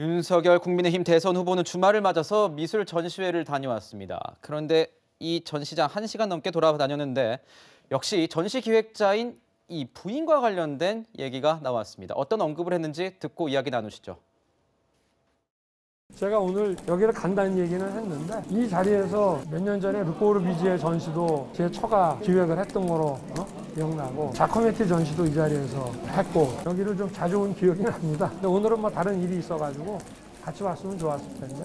윤석열 국민의힘 대선 후보는 주말을 맞아서 미술 전시회를 다녀왔습니다. 그런데 이 전시장 한시간 넘게 돌아다녔는데 역시 전시 기획자인 이 부인과 관련된 얘기가 나왔습니다. 어떤 언급을 했는지 듣고 이야기 나누시죠. 제가 오늘 여기를 간다는 얘기는 했는데 이 자리에서 몇 년 전에 루꼬르비지의 전시도 제 처가 기획을 했던 거로 어? 기억나고 자커메티 전시도 이 자리에서 했고 여기를 좀 자주 온 기억이 납니다. 근데 오늘은 뭐 다른 일이 있어가지고 같이 왔으면 좋았을 텐데.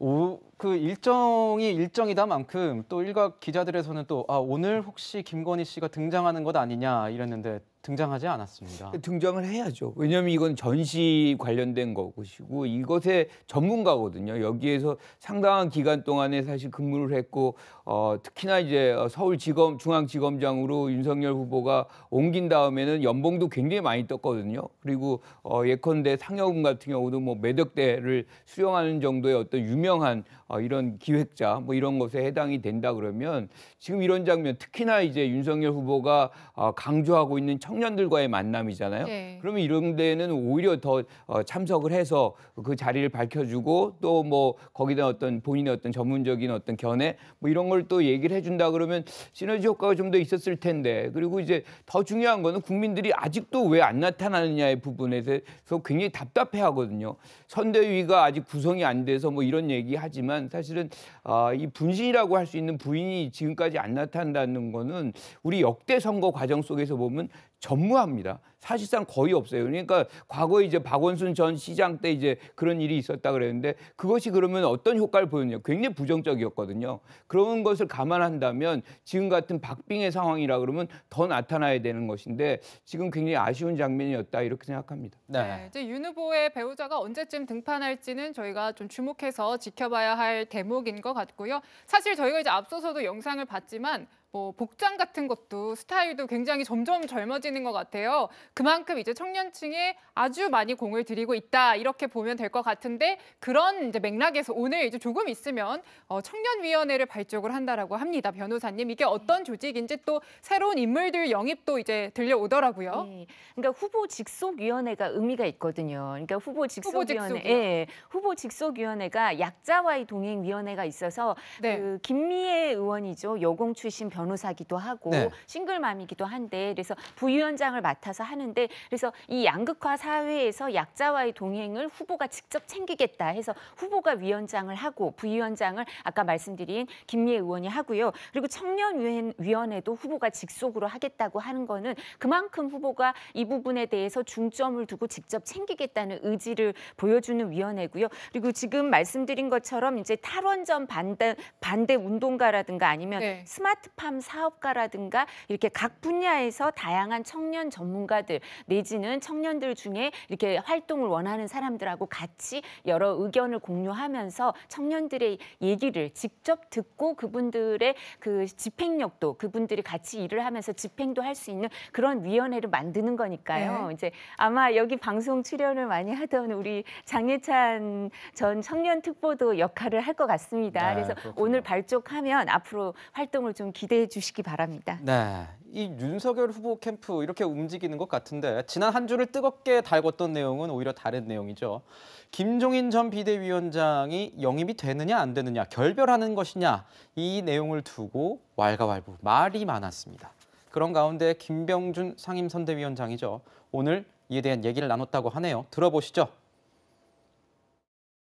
오, 그 일정이 일정이다 만큼 또 일각 기자들에서는 또 아, 오늘 혹시 김건희 씨가 등장하는 것 아니냐 이랬는데 등장하지 않았습니다. 등장을 해야죠. 왜냐하면 이건 전시 관련된 것이고 이것의 전문가거든요. 여기에서 상당한 기간 동안에 사실 근무를 했고 어, 특히나 이제 어, 서울지검 중앙지검장으로 윤석열 후보가 옮긴 다음에는 연봉도 굉장히 많이 떴거든요. 그리고 어, 예컨대 상여금 같은 경우도 뭐 매덕대를 수령하는 정도의 어떤 유명한 어, 이런 기획자 뭐 이런 것에 해당이 된다 그러면 지금 이런 장면 특히나 이제 윤석열 후보가 어, 강조하고 있는 청년들과의 만남이잖아요. 네. 그러면 이런 데는 오히려 더 어, 참석을 해서 그 자리를 밝혀주고 또 뭐 거기다 어떤 본인의 어떤 전문적인 어떤 견해 뭐 이런 걸 또 얘기를 해준다 그러면 시너지 효과가 좀 더 있었을 텐데 그리고 이제 더 중요한 거는 국민들이 아직도 왜 안 나타나느냐의 부분에 대해서 굉장히 답답해 하거든요. 선대위가 아직 구성이 안 돼서 뭐 이런 얘기 하지만 사실은 아, 이 분신이라고 할 수 있는 부인이 지금까지 안 나타난다는 거는 우리 역대 선거 과정 속에서 보면 전무합니다. 사실상 거의 없어요. 그러니까 과거에 이제 박원순 전 시장 때 이제 그런 일이 있었다 그랬는데 그것이 그러면 어떤 효과를 보였냐. 굉장히 부정적이었거든요. 그런 것을 감안한다면 지금 같은 박빙의 상황이라 그러면 더 나타나야 되는 것인데 지금 굉장히 아쉬운 장면이었다 이렇게 생각합니다. 네. 네 이제 윤 후보의 배우자가 언제쯤 등판할지는 저희가 좀 주목해서 지켜봐야 할 대목인 것 같고요. 사실 저희가 이제 앞서서도 영상을 봤지만 뭐 복장 같은 것도 스타일도 굉장히 점점 젊어지는 것 같아요. 그만큼 이제 청년층에 아주 많이 공을 들이고 있다 이렇게 보면 될 것 같은데 그런 이제 맥락에서 오늘 이제 조금 있으면 어, 청년위원회를 발족을 한다라고 합니다. 변호사님 이게 어떤 조직인지 또 새로운 인물들 영입도 이제 들려오더라고요. 네, 그러니까 후보 직속위원회가 의미가 있거든요. 그러니까 후보 직속위원회, 후보, 예, 후보 직속위원회가 약자와의 동행위원회가 있어서 네. 그 김미애 의원이죠 여공 출신 변 변호사기도 하고 네. 싱글맘이기도 한데 그래서 부위원장을 맡아서 하는데 그래서 이 양극화 사회에서 약자와의 동행을 후보가 직접 챙기겠다 해서 후보가 위원장을 하고 부위원장을 아까 말씀드린 김미애 의원이 하고요. 그리고 청년위원회도 후보가 직속으로 하겠다고 하는 거는 그만큼 후보가 이 부분에 대해서 중점을 두고 직접 챙기겠다는 의지를 보여주는 위원회고요. 그리고 지금 말씀드린 것처럼 이제 탈원전 반대 반대 운동가라든가 아니면 네. 스마트팜 팜 사업가라든가 이렇게 각 분야에서 다양한 청년 전문가들 내지는 청년들 중에 이렇게 활동을 원하는 사람들하고 같이 여러 의견을 공유하면서 청년들의 얘기를 직접 듣고 그분들의 그 집행력도 그분들이 같이 일을 하면서 집행도 할 수 있는 그런 위원회를 만드는 거니까요. 네. 이제 아마 여기 방송 출연을 많이 하던 우리 장예찬 전 청년 특보도 역할을 할 것 같습니다. 네, 그래서 그렇구나. 오늘 발족하면 앞으로 활동을 좀 기대. 기대해 주시기 바랍니다. 네. 이 윤석열 후보 캠프 이렇게 움직이는 것 같은데 지난 한 주를 뜨겁게 달궜던 내용은 오히려 다른 내용이죠. 김종인 전 비대위원장이 영입이 되느냐 안 되느냐 결별하는 것이냐 이 내용을 두고 왈가왈부 말이 많았습니다. 그런 가운데 김병준 상임선대위원장이죠. 오늘 이에 대한 얘기를 나눴다고 하네요. 들어보시죠.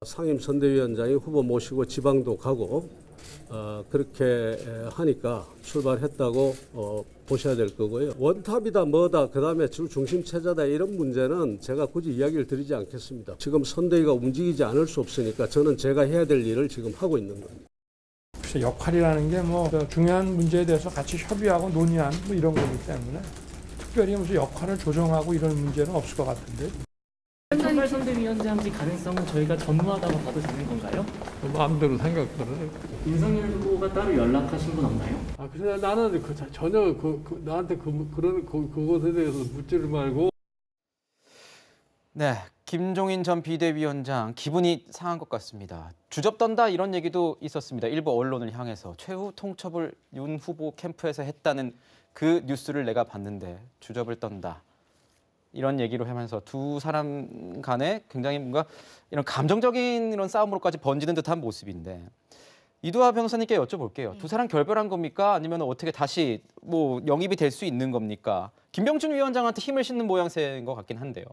상임선대위원장이 후보 모시고 지방도 가고 어, 그렇게 하니까 출발했다고 어, 보셔야 될 거고요. 원탑이다 뭐다 그다음에 중심 체제다 이런 문제는 제가 굳이 이야기를 드리지 않겠습니다. 지금 선대위가 움직이지 않을 수 없으니까 저는 제가 해야 될 일을 지금 하고 있는 겁니다. 역할이라는 게 뭐 중요한 문제에 대해서 같이 협의하고 논의하뭐 이런 거기 때문에 특별히 무슨 역할을 조정하고 이런 문제는 없을 것 같은데. 한동 선대위원장직 가능성은 저희가 전무하다고 봐도 되는 건가요? 마음대로 생각하는. 윤석열 후보가 따로 연락하신 분 없나요? 아그래 나는 그, 전혀 그, 그- 나한테 그, 그런 그, 그것에 대해서 묻지를 말고 네, 김종인 전 비대위원장 기분이 상한 것 같습니다. 주접 떤다 이런 얘기도 있었습니다. 일부 언론을 향해서 최후 통첩을 윤 후보 캠프에서 했다는 그 뉴스를 내가 봤는데 주접을 떤다. 이런 얘기로 하면서 두 사람 간에 굉장히 뭔가 이런 감정적인 이런 싸움으로까지 번지는 듯한 모습인데 이두하 변호사님께 여쭤볼게요. 두 네. 사람 결별한 겁니까? 아니면 어떻게 다시 뭐 영입이 될 수 있는 겁니까? 김병준 위원장한테 힘을 싣는 모양새인 것 같긴 한데요.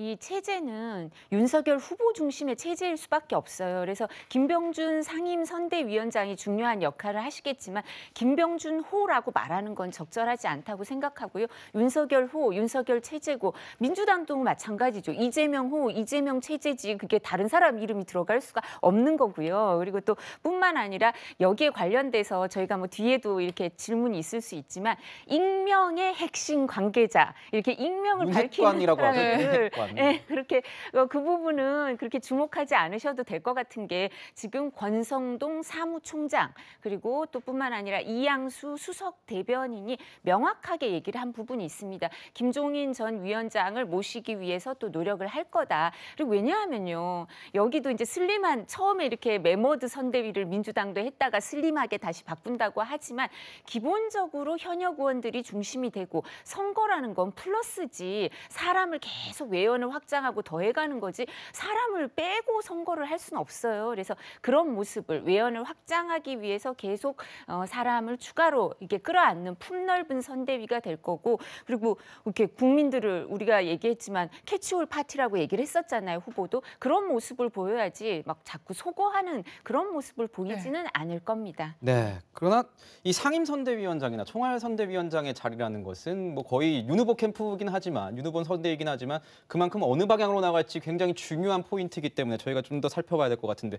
이 체제는 윤석열 후보 중심의 체제일 수밖에 없어요. 그래서 김병준 상임 선대위원장이 중요한 역할을 하시겠지만 김병준 호라고 말하는 건 적절하지 않다고 생각하고요. 윤석열 호, 윤석열 체제고 민주당도 마찬가지죠. 이재명 호, 이재명 체제지 그게 다른 사람 이름이 들어갈 수가 없는 거고요. 그리고 또 뿐만 아니라 여기에 관련돼서 저희가 뭐 뒤에도 이렇게 질문이 있을 수 있지만 익명의 핵심 관계자 이렇게 익명을 밝히는 사람을 네, 그렇게 어, 그 부분은 그렇게 주목하지 않으셔도 될 것 같은 게 지금 권성동 사무총장 그리고 또 뿐만 아니라 이양수 수석 대변인이 명확하게 얘기를 한 부분이 있습니다. 김종인 전 위원장을 모시기 위해서 또 노력을 할 거다. 그리고 왜냐하면요. 여기도 이제 슬림한 처음에 이렇게 메모드 선대위를 민주당도 했다가 슬림하게 다시 바꾼다고 하지만 기본적으로 현역 의원들이 중심이 되고 선거라는 건 플러스지 사람을 계속 외워 재원을 확장하고 더해가는 거지 사람을 빼고 선거를 할 수는 없어요. 그래서 그런 모습을 외연을 확장하기 위해서 계속 어, 사람을 추가로 이게 렇 끌어안는 품넓은 선대위가 될 거고 그리고 이렇게 국민들을 우리가 얘기했지만 캐치홀 파티라고 얘기를 했었잖아요. 후보도 그런 모습을 보여야지 막 자꾸 소거하는 그런 모습을 보이지는 네. 않을 겁니다. 네. 그러나 이 상임 선대위원장이나 총알 선대위원장의 자리라는 것은 뭐 거의 윤 후보 캠프긴 하지만 윤 후보 선대이긴 하지만 그 그만큼 어느 방향으로 나갈지 굉장히 중요한 포인트이기 때문에 저희가 좀 더 살펴봐야 될 것 같은데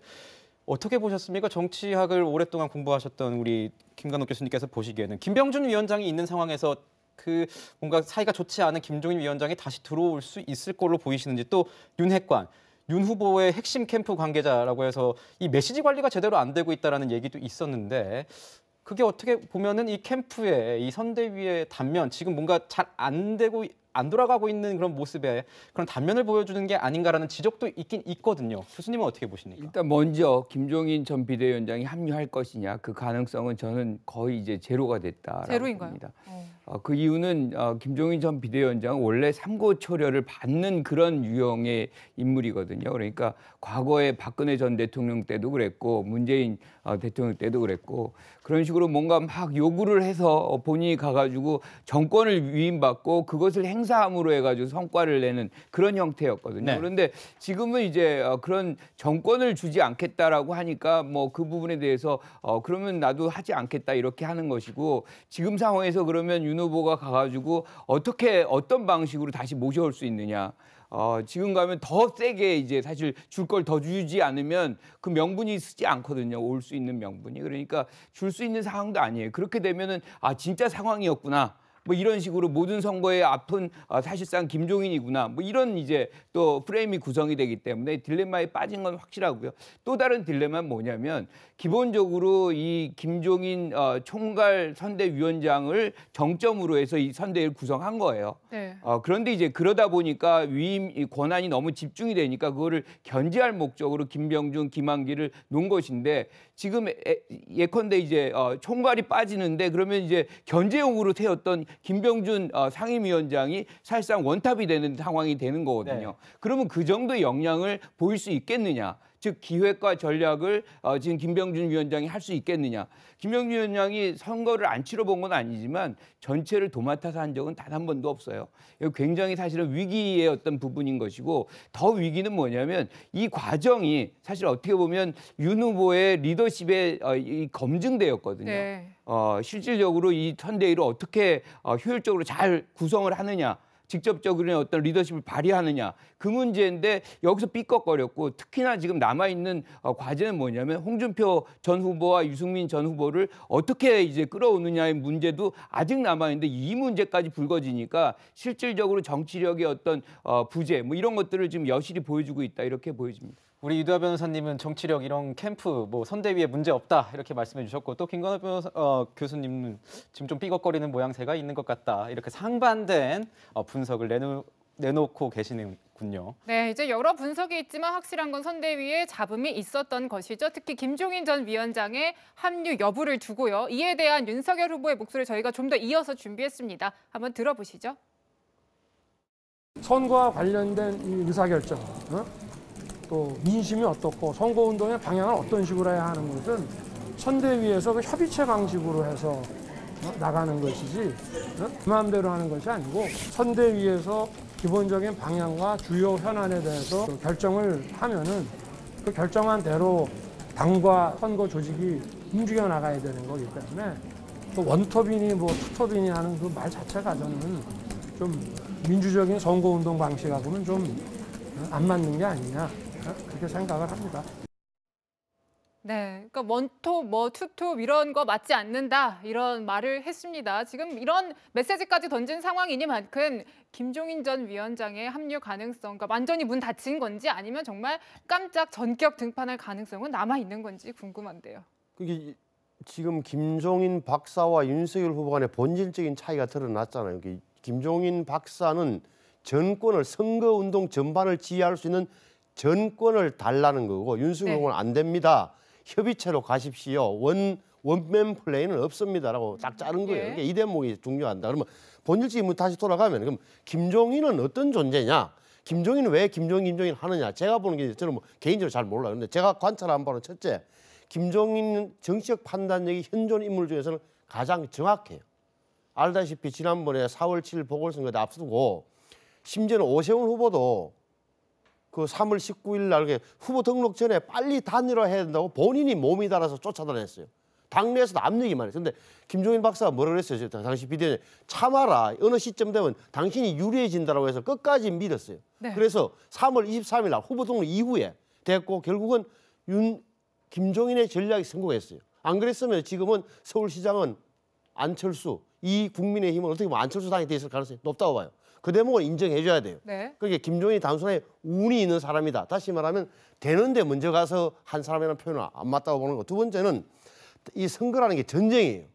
어떻게 보셨습니까? 정치학을 오랫동안 공부하셨던 우리 김관옥 교수님께서 보시기에는 김병준 위원장이 있는 상황에서 그 뭔가 사이가 좋지 않은 김종인 위원장이 다시 들어올 수 있을 걸로 보이시는지 또 윤핵관 윤 후보의 핵심 캠프 관계자라고 해서 이 메시지 관리가 제대로 안 되고 있다라는 얘기도 있었는데 그게 어떻게 보면은 이 캠프의 이 선대위의 단면 지금 뭔가 잘 안 되고 안 돌아가고 있는 그런 모습에 그런 단면을 보여주는 게 아닌가라는 지적도 있긴 있거든요. 교수님은 어떻게 보십니까? 일단 먼저 김종인 전 비대위원장이 합류할 것이냐 그 가능성은 저는 거의 이제 제로가 됐다라고 제로인요 봅니다. 어. 어, 그 이유는 어, 김종인 전 비대위원장은 원래 삼고 초려를 받는 그런 유형의 인물이거든요. 그러니까 과거에 박근혜 전 대통령 때도 그랬고 문재인 어, 대통령 때도 그랬고 그런 식으로 뭔가 막 요구를 해서 본인이 가가지고 정권을 위임받고 그것을 행 행사함으로 해가지고 성과를 내는 그런 형태였거든요. 네. 그런데 지금은 이제 어, 그런 정권을 주지 않겠다라고 하니까 뭐 그 부분에 대해서 어 그러면 나도 하지 않겠다 이렇게 하는 것이고 지금 상황에서 그러면 윤 후보가 가가지고 어떻게 어떤 방식으로 다시 모셔올 수 있느냐. 어, 지금 가면 더 세게 이제 사실 줄 걸 더 주지 않으면 그 명분이 쓰지 않거든요. 올 수 있는 명분이. 그러니까 줄 수 있는 상황도 아니에요. 그렇게 되면은 아, 진짜 상황이었구나. 뭐 이런 식으로 모든 선거에 아픈 어, 사실상 김종인이구나 뭐 이런 이제 또 프레임이 구성이 되기 때문에 딜레마에 빠진 건 확실하고요. 또 다른 딜레마는 뭐냐면 기본적으로 이 김종인 어, 총괄 선대위원장을 정점으로 해서 이 선대를 구성한 거예요. 네. 어, 그런데 이제 그러다 보니까 위임 권한이 너무 집중이 되니까 그거를 견제할 목적으로 김병준, 김한기를 놓은 것인데 지금 예, 예컨대 이제 어, 총괄이 빠지는데 그러면 이제 견제용으로 세웠던 김병준 어, 상임위원장이 사실상 원탑이 되는 상황이 되는 거거든요. 네. 그러면 그 정도의 역량을 보일 수 있겠느냐? 즉 기획과 전략을 어, 지금 김병준 위원장이 할 수 있겠느냐. 김병준 위원장이 선거를 안 치러본 건 아니지만 전체를 도맡아서 한 적은 단 한 번도 없어요. 굉장히 사실은 위기의 어떤 부분인 것이고 더 위기는 뭐냐면 이 과정이 사실 어떻게 보면 윤 후보의 리더십에 어, 이 검증되었거든요. 네. 어, 실질적으로 이 선대위를 어떻게 어, 효율적으로 잘 구성을 하느냐. 직접적인 어떤 리더십을 발휘하느냐 그 문제인데 여기서 삐걱거렸고 특히나 지금 남아 있는 어, 과제는 뭐냐면 홍준표 전 후보와 유승민 전 후보를 어떻게 이제 끌어오느냐의 문제도 아직 남아 있는데 이 문제까지 불거지니까 실질적으로 정치력의 어떤 어, 부재 뭐 이런 것들을 지금 여실히 보여주고 있다 이렇게 보여집니다. 우리 유도아 변호사님은 정치력 이런 캠프 뭐 선대위에 문제 없다 이렇게 말씀해 주셨고 또 김건호 변호사 어, 교수님은 지금 좀 삐걱거리는 모양새가 있는 것 같다 이렇게 상반된 어, 분석을 내놓, 내놓고 계시는 네, 이제 여러 분석이 있지만 확실한 건 선대위에 잡음이 있었던 것이죠. 특히 김종인 전 위원장의 합류 여부를 두고요. 이에 대한 윤석열 후보의 목소리를 저희가 좀 더 이어서 준비했습니다. 한번 들어보시죠. 선거와 관련된 이 의사결정, 어? 또 민심이 어떻고 선거운동의 방향을 어떤 식으로 해야 하는 것은 선대위에서 그 협의체 방식으로 해서 어, 나가는 것이지 어? 그 마음대로 하는 것이 아니고 선대위에서 기본적인 방향과 주요 현안에 대해서 그 결정을 하면은 그 결정한 대로 당과 선거 조직이 움직여 나가야 되는 거기 때문에 또 원톱이니 뭐 투톱이니 하는 그 말 자체가 저는 좀 민주적인 선거운동 방식하고는 좀안 어, 맞는 게 아니냐. 어? 그렇게 생각을 합니다. 네, 그러니까 원톱, 뭐 투톱 이런 거 맞지 않는다 이런 말을 했습니다. 지금 이런 메시지까지 던진 상황이니만큼 김종인 전 위원장의 합류 가능성, 그러니까 완전히 문 닫힌 건지 아니면 정말 깜짝 전격 등판할 가능성은 남아 있는 건지 궁금한데요. 그게 지금 김종인 박사와 윤석열 후보 간의 본질적인 차이가 드러났잖아요. 김종인 박사는 전권을 선거운동 전반을 지휘할 수 있는 전권을 달라는 거고 윤수공은 네. 안 됩니다. 협의체로 가십시오. 원 원맨 플레이는 없습니다라고 딱 자른 거예요. 예. 네. 그이 그러니까 대목이 중요한다. 그러면 본질적 인물 다시 돌아가면 그럼 김종인은 어떤 존재냐? 김종인은 왜 김종인 김종인 하느냐? 제가 보는 게 저는 뭐 개인적으로 잘 몰라요. 근데 제가 관찰한 바는 첫째, 김종인 정치적 판단력이 현존 인물 중에서는 가장 정확해요. 알다시피 지난번에 4월 7일 보궐선거에 앞서고 심지어는 오세훈 후보도 그 3월 19일 날 후보 등록 전에 빨리 단일화해야 된다고 본인이 몸이 달아서 쫓아다녔어요. 당내에서도 암 얘기만 했어요. 근데 김종인 박사가 뭐라 그랬어요? 당시 비대위원 참아라. 어느 시점 되면 당신이 유리해진다고 해서 끝까지 믿었어요. 네. 그래서 3월 23일 날 후보 등록 이후에 됐고 결국은 윤 김종인의 전략이 성공했어요. 안 그랬으면 지금은 서울시장은 안철수 이 국민의힘은 어떻게 보면 안철수 당이 돼 있을 가능성이 높다고 봐요. 그 대목을 인정해줘야 돼요. 네. 그게 그러니까 김종인이 단순하게 운이 있는 사람이다. 다시 말하면 되는데 먼저 가서 한 사람이라는 표현은 안 맞다고 보는 거. 두 번째는 이 선거라는 게 전쟁이에요.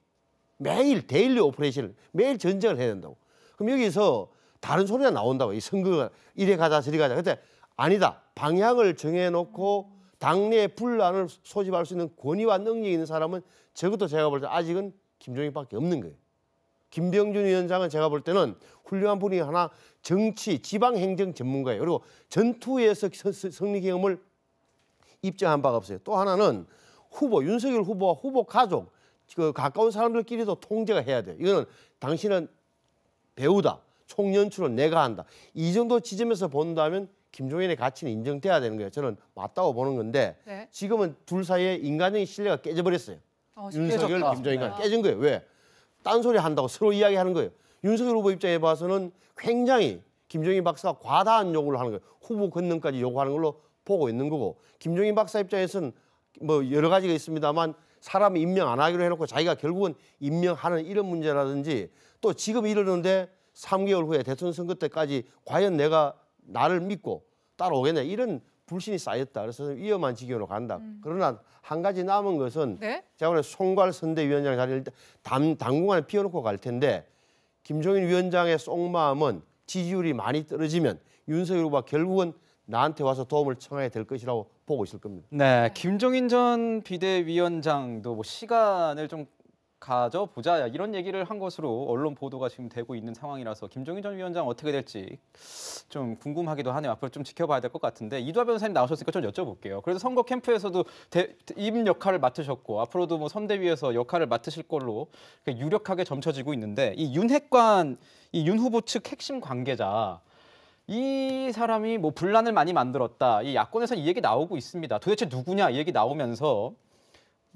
매일 데일리 오퍼레이션을 매일 전쟁을 해야 된다고. 그럼 여기서 다른 소리가 나온다고 이 선거가 이래 가자 저리 가자. 그때 아니다. 방향을 정해놓고 당내 분란을 소집할 수 있는 권위와 능력이 있는 사람은 적어도 제가 볼 때 아직은 김종인밖에 없는 거예요. 김병준 위원장은 제가 볼 때는 훌륭한 분이 하나 정치, 지방행정 전문가예요. 그리고 전투에서 승리 경험을 입증한 바가 없어요. 또 하나는 후보, 윤석열 후보와 후보 가족, 그 가까운 사람들끼리도 통제가 해야 돼요. 이거는 당신은 배우다. 총연출은 내가 한다. 이 정도 지점에서 본다면 김종인의 가치는 인정돼야 되는 거예요. 저는 맞다고 보는 건데 네. 지금은 둘 사이에 인간의 신뢰가 깨져버렸어요. 어, 윤석열, 깨졌다. 김종인과 아. 깨진 거예요. 왜? 딴소리 한다고 서로 이야기하는 거예요. 윤석열 후보 입장에 봐서는 굉장히 김종인 박사가 과다한 요구를 하는 거예요. 후보 권능까지 요구하는 걸로 보고 있는 거고 김종인 박사 입장에서는 뭐 여러 가지가 있습니다만 사람 임명 안 하기로 해놓고 자기가 결국은 임명하는 이런 문제라든지 또 지금 이러는데 3개월 후에 대선 선거 때까지 과연 내가 나를 믿고 따라오겠냐 이런 불신이 쌓였다. 그래서 위험한 지경으로 간다. 음. 그러나 한 가지 남은 것은 네? 제가 오늘 송괄 선대위원장 자리를 당, 당분간 피워놓고 갈 텐데 김종인 위원장의 속마음은 지지율이 많이 떨어지면 윤석열 후보가 결국은 나한테 와서 도움을 청해야 될 것이라고 보고 있을 겁니다. 네, 김종인 전 비대위원장도 뭐 시간을 좀 가져보자 이런 얘기를 한 것으로 언론 보도가 지금 되고 있는 상황이라서 김종인 전 위원장 어떻게 될지 좀 궁금하기도 하네요. 앞으로 좀 지켜봐야 될 것 같은데 이두하 변호사님 나오셨으니까 좀 여쭤볼게요. 그래서 선거 캠프에서도 대, 임 역할을 맡으셨고 앞으로도 뭐 선대위에서 역할을 맡으실 걸로 유력하게 점쳐지고 있는데 이 윤핵관 이 윤 후보 측 핵심 관계자 이 사람이 뭐 분란을 많이 만들었다. 이 야권에서 이 얘기 나오고 있습니다. 도대체 누구냐 이 얘기 나오면서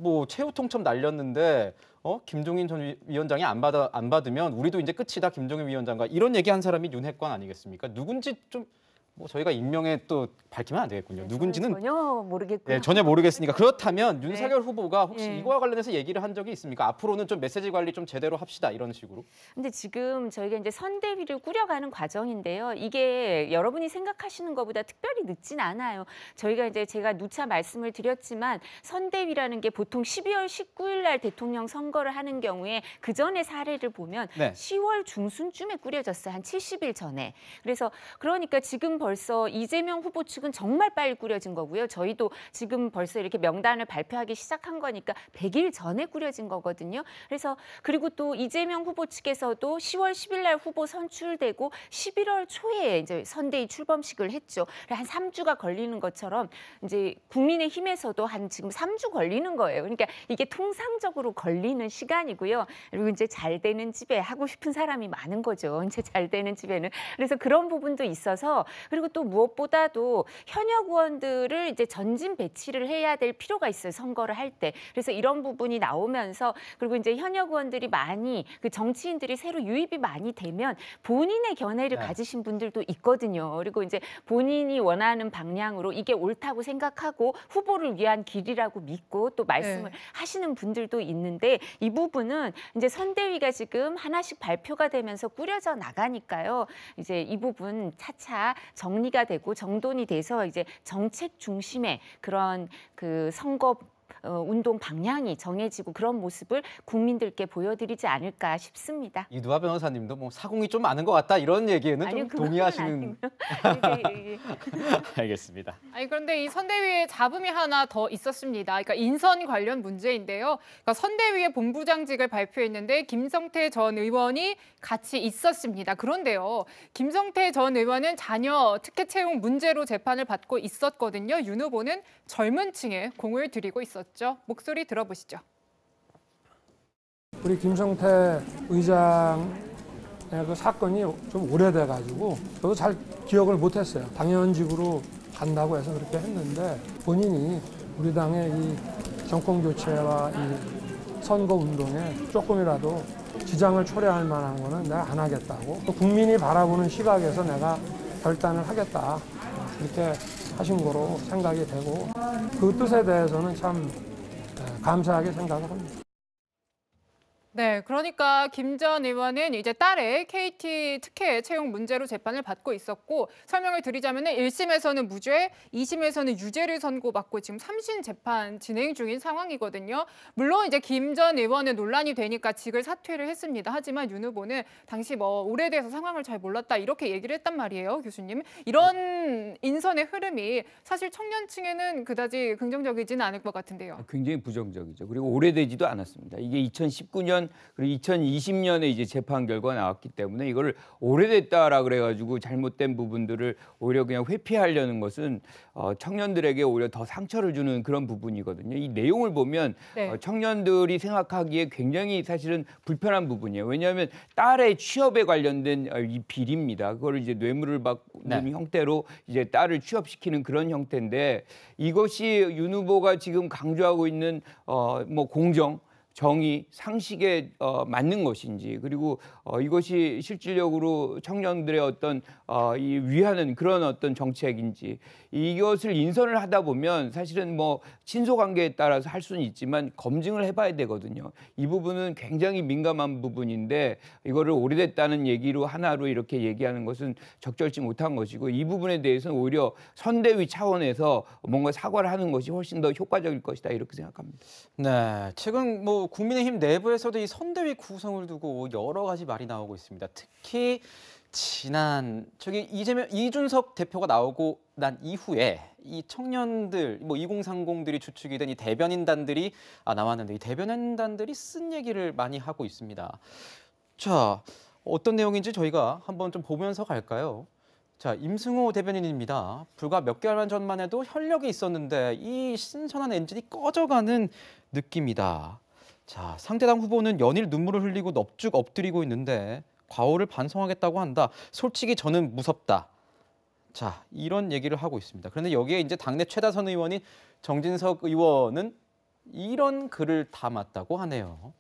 뭐 최후 통첩 날렸는데 어 김종인 전 위원장이 안 받아 안 받으면 우리도 이제 끝이다 김종인 위원장과 이런 얘기한 사람이 윤핵관 아니겠습니까? 누군지 좀뭐 저희가 인명에 또 밝히면 안 되겠군요. 네, 누군지는 전혀 모르겠고 네, 전혀 모르겠으니까 그렇다면 네. 윤석열 네. 후보가 혹시 네. 이거와 관련해서 얘기를 한 적이 있습니까? 앞으로는 좀 메시지 관리 좀 제대로 합시다 이런 식으로. 근데 지금 저희가 이제 선대위를 꾸려가는 과정인데요. 이게 여러분이 생각하시는 것보다 특별히 늦진 않아요. 저희가 이제 제가 누차 말씀을 드렸지만 선대위라는 게 보통 12월 19일 날 대통령 선거를 하는 경우에 그전에 사례를 보면 10월 중순쯤에 꾸려졌어요. 한 70일 전에. 그래서 그러니까 지금 벌써 이재명 후보 측은 정말 빨리 꾸려진 거고요. 저희도 지금 벌써 이렇게 명단을 발표하기 시작한 거니까 100일 전에 꾸려진 거거든요. 그래서 그리고 또 이재명 후보 측에서도 10월 10일 날 후보 선출되고 11월 초에 이제 선대위 출범식을 했죠. 한 3주가 걸리는 것처럼 이제 국민의힘에서도 한 지금 3주 걸리는 거예요. 그러니까 이게 통상적으로 걸리는 시간이고요. 그리고 이제 잘 되는 집에 하고 싶은 사람이 많은 거죠. 이제 잘 되는 집에는 그래서 그런 부분도 있어서 그리고 또 무엇보다도 현역 의원들을 이제 전진 배치를 해야 될 필요가 있어요. 선거를 할 때. 그래서 이런 부분이 나오면서 그리고 이제 현역 의원들이 많이 그 정치인들이 새로 유입이 많이 되면 본인의 견해를 네. 가지신 분들도 있거든요. 그리고 이제 본인이 원하는 방향으로 이게 옳다고 생각하고 후보를 위한 길이라고 믿고 또 말씀을 네. 하시는 분들도 있는데 이 부분은 이제 선대위가 지금 하나씩 발표가 되면서 꾸려져 나가니까요. 이제 이 부분 차차 정리가 되고 정돈이 돼서 이제 정책 중심의 그런 그 선거 어, 운동 방향이 정해지고 그런 모습을 국민들께 보여드리지 않을까 싶습니다. 이 누아 변호사님도 뭐 사공이 좀 많은 것 같다 이런 얘기에는 아니요, 좀 동의하시는. 예, 예, 예. 알겠습니다. 아니 그런데 이 선대위에 잡음이 하나 더 있었습니다. 그러니까 인선 관련 문제인데요. 그러니까 선대위의 본부장직을 발표했는데 김성태 전 의원이 같이 있었습니다. 그런데요, 김성태 전 의원은 자녀 특혜 채용 문제로 재판을 받고 있었거든요. 윤 후보는 젊은 층에 공을 들이고 있었죠. 목소리 들어보시죠. 우리 김성태 의장 그 사건이 좀 오래돼가지고 저도 잘 기억을 못했어요. 당연직으로 간다고 해서 그렇게 했는데 본인이 우리 당의 이 정권 교체와 이 선거 운동에 조금이라도 지장을 초래할 만한 거는 내가 안 하겠다고 또 국민이 바라보는 시각에서 내가 결단을 하겠다 이렇게 하신 거로 생각이 되고 그 뜻에 대해서는 참 감사하게 생각을 합니다. 네, 그러니까 김 전 의원은 이제 딸의 KT 특혜 채용 문제로 재판을 받고 있었고 설명을 드리자면 은 1심에서는 무죄, 2심에서는 유죄를 선고받고 지금 3심 재판 진행 중인 상황이거든요. 물론 이제 김 전 의원은 논란이 되니까 직을 사퇴를 했습니다. 하지만 윤 후보는 당시 뭐 오래돼서 상황을 잘 몰랐다 이렇게 얘기를 했단 말이에요, 교수님. 이런 인선의 흐름이 사실 청년층에는 그다지 긍정적이지는 않을 것 같은데요. 아, 굉장히 부정적이죠. 그리고 오래되지도 않았습니다. 이게 2019년 2019년 그리고 2020년에 이제 재판 결과 나왔기 때문에 이거를 오래됐다라 그래가지고 잘못된 부분들을 오히려 그냥 회피하려는 것은 어, 청년들에게 오히려 더 상처를 주는 그런 부분이거든요. 이 내용을 보면 네. 어, 청년들이 생각하기에 굉장히 사실은 불편한 부분이에요. 왜냐하면 딸의 취업에 관련된 어, 이 비리입니다. 그걸 이제 뇌물을 받는 네. 형태로 이제 딸을 취업시키는 그런 형태인데 이것이 윤 후보가 지금 강조하고 있는 어, 뭐 공정 정의, 상식에 어, 맞는 것인지 그리고 어, 이것이 실질적으로 청년들의 어떤 어, 이 위하는 그런 어떤 정책인지 이것을 인선을 하다 보면 사실은 뭐 친소 관계에 따라서 할 수는 있지만 검증을 해봐야 되거든요. 이 부분은 굉장히 민감한 부분인데 이거를 오래됐다는 얘기로 하나로 이렇게 얘기하는 것은 적절치 못한 것이고 이 부분에 대해서는 오히려 선대위 차원에서 뭔가 사과를 하는 것이 훨씬 더 효과적일 것이다 이렇게 생각합니다. 네, 최근 뭐 국민의힘 내부에서도 이 선대위 구성을 두고 여러 가지 말이 나오고 있습니다. 특히 지난 저기 이재명 이준석 대표가 나오고 난 이후에 이 청년들 뭐 2030들이 주축이 된 이 대변인단들이 아, 나왔는데 이 대변인단들이 쓴 얘기를 많이 하고 있습니다. 자 어떤 내용인지 저희가 한번 좀 보면서 갈까요? 자 임승호 대변인입니다. 불과 몇 개월 만 전만 해도 현력이 있었는데 이 신선한 엔진이 꺼져가는 느낌이다. 자, 상대당 후보는 연일 눈물을 흘리고 넙죽 엎드리고 있는데 과오를 반성하겠다고 한다. 솔직히 저는 무섭다. 자, 이런 얘기를 하고 있습니다. 그런데 여기에 이제 당내 최다선 의원인 정진석 의원은 이런 글을 담았다고 하네요.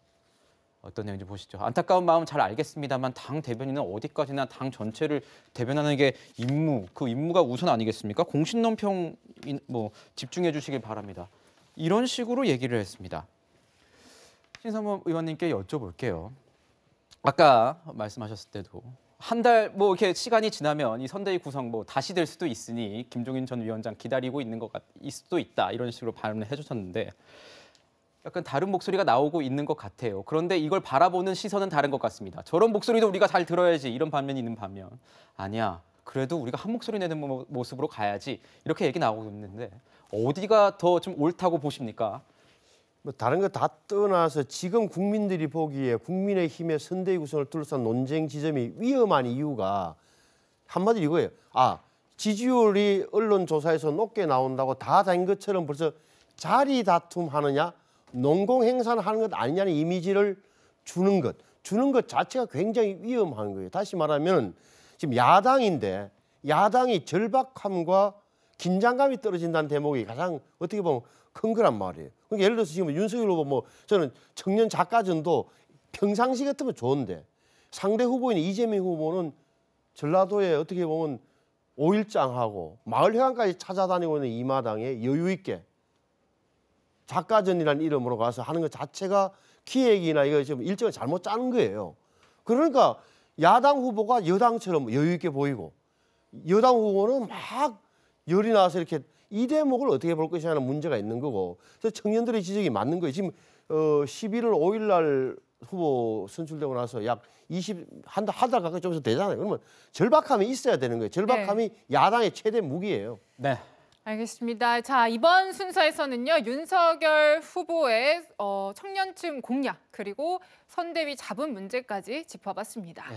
어떤 내용인지 보시죠. 안타까운 마음 잘 알겠습니다만 당 대변인은 어디까지나 당 전체를 대변하는 게 임무, 그 임무가 우선 아니겠습니까? 공신논평뭐 집중해 주시길 바랍니다. 이런 식으로 얘기를 했습니다. 신성범 의원님께 여쭤볼게요. 아까 말씀하셨을 때도 한 달 뭐 이렇게 시간이 지나면 이 선대위 구성 뭐 다시 될 수도 있으니 김종인 전 위원장 기다리고 있는 것 같, 일 수도 있다 이런 식으로 발언을 해주셨는데 약간 다른 목소리가 나오고 있는 것 같아요. 그런데 이걸 바라보는 시선은 다른 것 같습니다. 저런 목소리도 우리가 잘 들어야지 이런 반면이 있는 반면 아니야 그래도 우리가 한 목소리 내는 모습으로 가야지 이렇게 얘기 나오고 있는데 어디가 더 좀 옳다고 보십니까? 뭐 다른 거 다 떠나서 지금 국민들이 보기에 국민의힘의 선대위 구성을 둘러싼 논쟁 지점이 위험한 이유가 한마디로 이거예요. 아 지지율이 언론 조사에서 높게 나온다고 다 된 것처럼 벌써 자리 다툼하느냐 농공 행산하는 것 아니냐는 이미지를 주는 것 주는 것 자체가 굉장히 위험한 거예요. 다시 말하면 지금 야당인데 야당이 절박함과 긴장감이 떨어진다는 대목이 가장 어떻게 보면 큰 거란 말이에요. 그러니까 예를 들어서 지금 윤석열 후보 뭐 저는 청년 작가전도 평상시 같으면 좋은데 상대 후보인 이재명 후보는 전라도에 어떻게 보면 오일장하고 마을회관까지 찾아다니고 있는 이마당에 여유 있게 작가전이라는 이름으로 가서 하는 것 자체가 기획이나 이거 지금 일정을 잘못 짜는 거예요. 그러니까 야당 후보가 여당처럼 여유 있게 보이고 여당 후보는 막 열이 나서 이렇게 이 대목을 어떻게 볼 것이냐는 문제가 있는 거고 그래서 청년들의 지적이 맞는 거예요. 지금 어, 11월 5일 날 후보 선출되고 나서 약 20, 한 달, 한달 가까이 좀서 되잖아요. 그러면 절박함이 있어야 되는 거예요. 절박함이 네. 야당의 최대 무기예요. 네. 알겠습니다. 자, 이번 순서에서는요, 윤석열 후보의 어, 청년층 공약, 그리고 선대위 잡은 문제까지 짚어봤습니다. 네.